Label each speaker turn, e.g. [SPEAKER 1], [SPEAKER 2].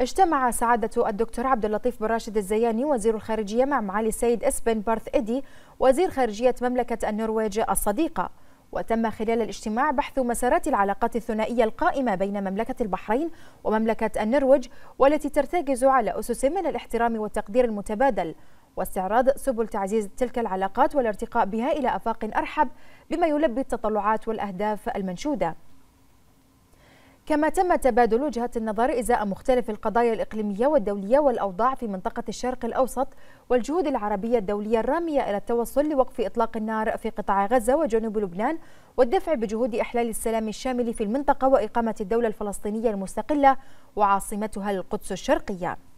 [SPEAKER 1] اجتمع سعادة الدكتور عبد اللطيف بن راشد الزياني وزير الخارجية مع معالي السيد اسبن بارث إدي وزير خارجية مملكة النرويج الصديقة وتم خلال الاجتماع بحث مسارات العلاقات الثنائية القائمة بين مملكة البحرين ومملكة النرويج والتي ترتكز على أسس من الاحترام والتقدير المتبادل واستعراض سبل تعزيز تلك العلاقات والارتقاء بها إلى أفاق أرحب بما يلبي التطلعات والأهداف المنشودة كما تم تبادل وجهة النظر إزاء مختلف القضايا الإقليمية والدولية والأوضاع في منطقة الشرق الأوسط والجهود العربية الدولية الرامية إلى التوصل لوقف إطلاق النار في قطاع غزة وجنوب لبنان والدفع بجهود إحلال السلام الشامل في المنطقة وإقامة الدولة الفلسطينية المستقلة وعاصمتها القدس الشرقية